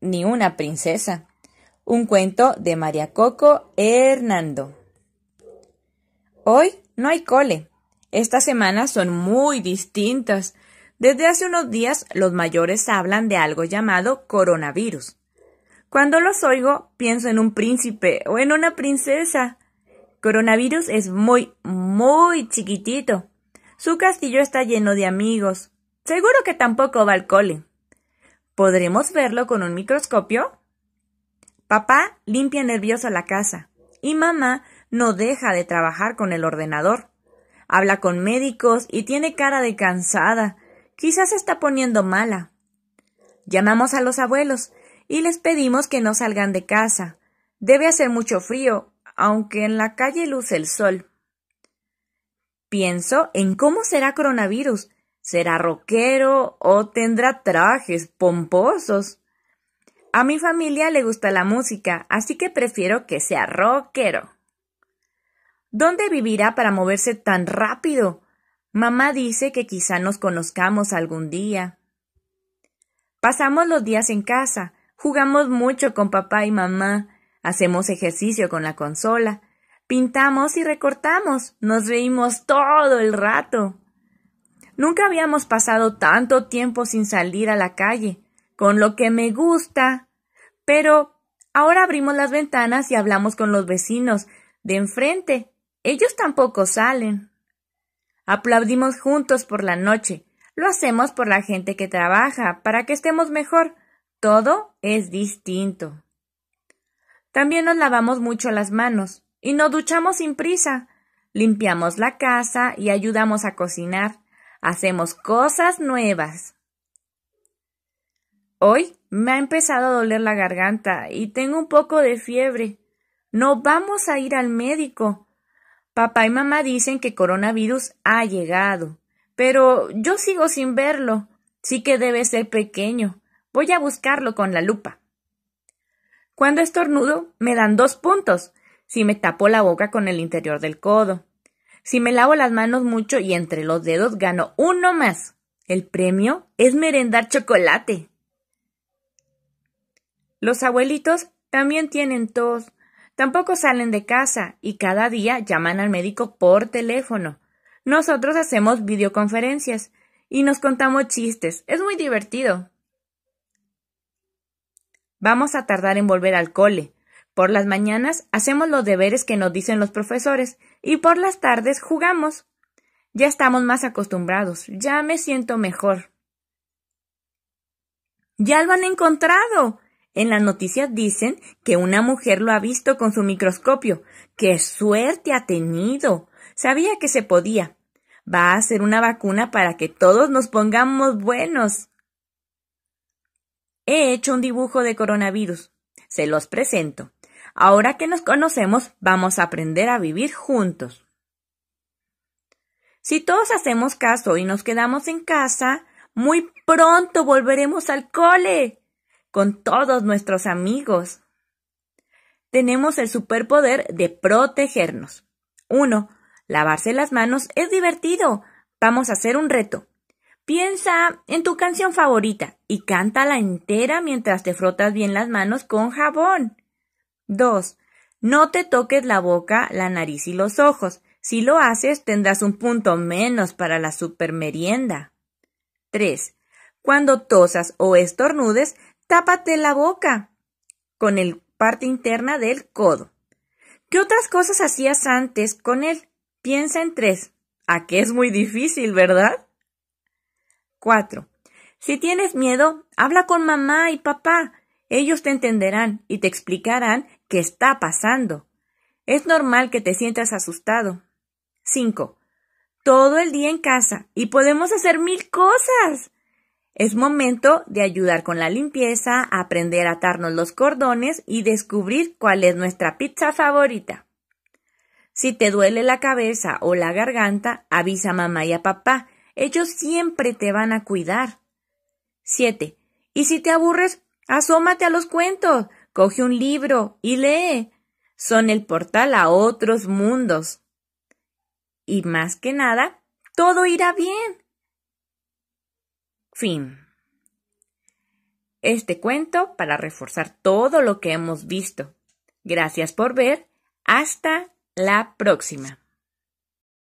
ni una princesa. Un cuento de María Coco Hernando. Hoy no hay cole. Estas semanas son muy distintas. Desde hace unos días los mayores hablan de algo llamado coronavirus. Cuando los oigo, pienso en un príncipe o en una princesa. Coronavirus es muy, muy chiquitito. Su castillo está lleno de amigos. Seguro que tampoco va al cole. ¿Podremos verlo con un microscopio? Papá limpia nervioso la casa y mamá no deja de trabajar con el ordenador. Habla con médicos y tiene cara de cansada. Quizás se está poniendo mala. Llamamos a los abuelos y les pedimos que no salgan de casa. Debe hacer mucho frío, aunque en la calle luce el sol. Pienso en cómo será coronavirus será rockero o tendrá trajes pomposos. A mi familia le gusta la música, así que prefiero que sea rockero. ¿Dónde vivirá para moverse tan rápido? Mamá dice que quizá nos conozcamos algún día. Pasamos los días en casa, jugamos mucho con papá y mamá, hacemos ejercicio con la consola, pintamos y recortamos, nos reímos todo el rato. Nunca habíamos pasado tanto tiempo sin salir a la calle, con lo que me gusta. Pero ahora abrimos las ventanas y hablamos con los vecinos de enfrente. Ellos tampoco salen. Aplaudimos juntos por la noche. Lo hacemos por la gente que trabaja, para que estemos mejor. Todo es distinto. También nos lavamos mucho las manos y nos duchamos sin prisa. Limpiamos la casa y ayudamos a cocinar. Hacemos cosas nuevas. Hoy me ha empezado a doler la garganta y tengo un poco de fiebre. No vamos a ir al médico. Papá y mamá dicen que coronavirus ha llegado, pero yo sigo sin verlo. Sí que debe ser pequeño. Voy a buscarlo con la lupa. Cuando estornudo, me dan dos puntos si me tapo la boca con el interior del codo. Si me lavo las manos mucho y entre los dedos gano uno más. El premio es merendar chocolate. Los abuelitos también tienen tos. Tampoco salen de casa y cada día llaman al médico por teléfono. Nosotros hacemos videoconferencias y nos contamos chistes. Es muy divertido. Vamos a tardar en volver al cole. Por las mañanas hacemos los deberes que nos dicen los profesores y por las tardes jugamos. Ya estamos más acostumbrados, ya me siento mejor. Ya lo han encontrado. En las noticias dicen que una mujer lo ha visto con su microscopio. ¡Qué suerte ha tenido! Sabía que se podía. Va a ser una vacuna para que todos nos pongamos buenos. He hecho un dibujo de coronavirus. Se los presento. Ahora que nos conocemos, vamos a aprender a vivir juntos. Si todos hacemos caso y nos quedamos en casa, muy pronto volveremos al cole con todos nuestros amigos. Tenemos el superpoder de protegernos. Uno, Lavarse las manos es divertido. Vamos a hacer un reto. Piensa en tu canción favorita y cántala entera mientras te frotas bien las manos con jabón. 2. No te toques la boca, la nariz y los ojos. Si lo haces, tendrás un punto menos para la supermerienda. 3. Cuando tosas o estornudes, tápate la boca con el parte interna del codo. ¿Qué otras cosas hacías antes con él? Piensa en tres. ¿A ah, qué es muy difícil, verdad? 4. Si tienes miedo, habla con mamá y papá. Ellos te entenderán y te explicarán ¿Qué está pasando. Es normal que te sientas asustado. 5. Todo el día en casa y podemos hacer mil cosas. Es momento de ayudar con la limpieza, aprender a atarnos los cordones y descubrir cuál es nuestra pizza favorita. Si te duele la cabeza o la garganta, avisa a mamá y a papá. Ellos siempre te van a cuidar. 7. Y si te aburres, asómate a los cuentos. Coge un libro y lee. Son el portal a otros mundos. Y más que nada, todo irá bien. Fin. Este cuento para reforzar todo lo que hemos visto. Gracias por ver. Hasta la próxima.